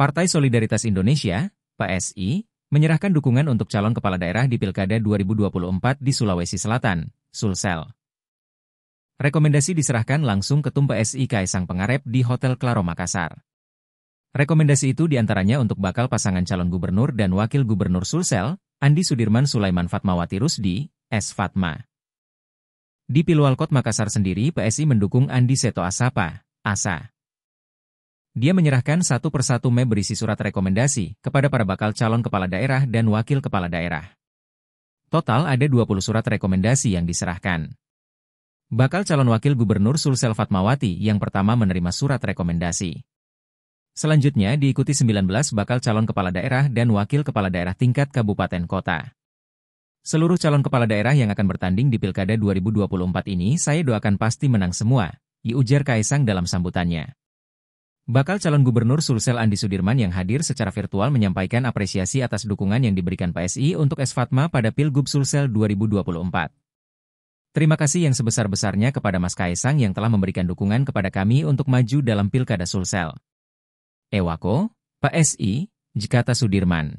Partai Solidaritas Indonesia, PSI, menyerahkan dukungan untuk calon kepala daerah di Pilkada 2024 di Sulawesi Selatan, Sulsel. Rekomendasi diserahkan langsung Ketum PSI Kaisang Pengarep di Hotel Klaro Makassar. Rekomendasi itu diantaranya untuk bakal pasangan calon gubernur dan wakil gubernur Sulsel, Andi Sudirman Sulaiman Fatmawati Rusdi, S. Fatma. Di Pilwalkot Makassar sendiri PSI mendukung Andi Seto Asapa, ASA. Dia menyerahkan satu persatu map berisi surat rekomendasi kepada para bakal calon kepala daerah dan wakil kepala daerah. Total ada 20 surat rekomendasi yang diserahkan. Bakal calon wakil gubernur Sulsel Fatmawati yang pertama menerima surat rekomendasi. Selanjutnya diikuti 19 bakal calon kepala daerah dan wakil kepala daerah tingkat kabupaten kota. Seluruh calon kepala daerah yang akan bertanding di Pilkada 2024 ini saya doakan pasti menang semua, diujar Kaisang dalam sambutannya. Bakal calon gubernur Sulsel Andi Sudirman yang hadir secara virtual menyampaikan apresiasi atas dukungan yang diberikan PSI untuk Esfatma pada Pilgub Sulsel 2024. Terima kasih yang sebesar-besarnya kepada Mas Kaisang yang telah memberikan dukungan kepada kami untuk maju dalam Pilkada Sulsel. Ewako, PSI, Jakarta Sudirman.